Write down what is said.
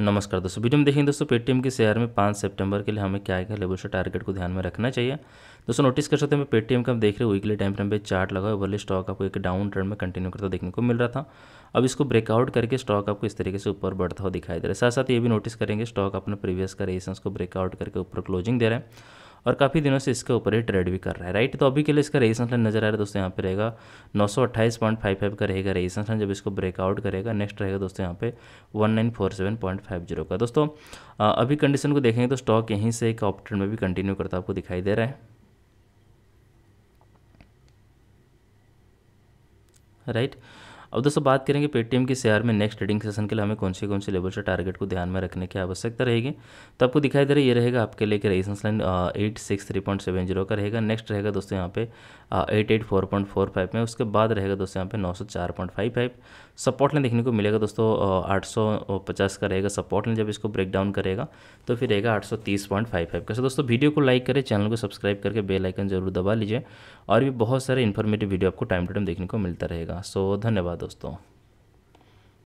नमस्कार दोस्तों वीडियो में देखेंगे दोस्तों पेटीएम के शेयर में पाँच सितंबर के लिए हमें क्या क्या लेवल से टारगेट को ध्यान में रखना चाहिए दोस्तों नोटिस कर सकते हैं पेटीएम का हम देख रहे हैं वीकली टाइम फ्रेम पे चार्ट लगा ओवरली स्टॉक आपको एक डाउन ट्रेंड में कंटिन्यू करता देखने को मिल रहा था अब इसको ब्रेकआउट करके स्टॉक आपको इस तरीके से ऊपर बढ़ता हुआ दिखाई दे रहा है साथ साथ ये भी नोटिस करेंगे स्टॉक अपने प्रीवियस का रेसेंस को ब्रेकआउट करके ऊपर क्लोजिंग दे रहे हैं और काफ़ी दिनों से इसके ऊपर ही ट्रेड भी कर रहा है राइट तो अभी के लिए इसका रेजिस्टेंस लाइन मतलब नजर आ रहा है दोस्तों यहाँ पे रहेगा नौ सौ अट्ठाईस पॉइंट फाइव फाइव का रहेगा रेजिस्टेंस लाइन मतलब जब इसको ब्रेकआउट करेगा नेक्स्ट रहेगा दोस्तों यहाँ पे one nine four seven point five zero का दोस्तों अभी कंडीशन को देखेंगे तो स्टॉक यहीं से एक ऑप्टन में भी कंटिन्यू करता आपको दिखाई दे रहा है राइट right? अब दोस्तों बात करेंगे पेटीएम के शेयर में नेक्स्ट ट्रेडिंग सेशन के लिए हमें कौन से कौन से लेवल से टारगेट को ध्यान में रखने की आवश्यकता रहेगी तो आपको दिखाई दे रहा है ये रहेगा आपके लिए resistance line eight six three point seven zero का रहेगा नेक्स्ट रहेगा दोस्तों यहाँ पे eight eight four point four five में उसके बाद रहेगा दोस्तों यहाँ पे नौ सौ चार point five five support line देखने को मिलेगा दोस्तों आठ सौ पचास का रहेगा सपोर्ट लाइन जब इसको ब्रेक डाउन करेगा तो फिर रहेगा आठ सौ तीस पॉइंट फाइव फाइव कैसे दोस्तों वीडियो को लाइक करें चैनल को सब्सक्राइब करके बेल आइकन जरूर दबा लीजिए और भी बहुत सारे इन्फॉर्मेटिव वीडियो आपको टाइम टू टाइम देखने को मिलता रहेगा सो धन्यवाद दोस्तों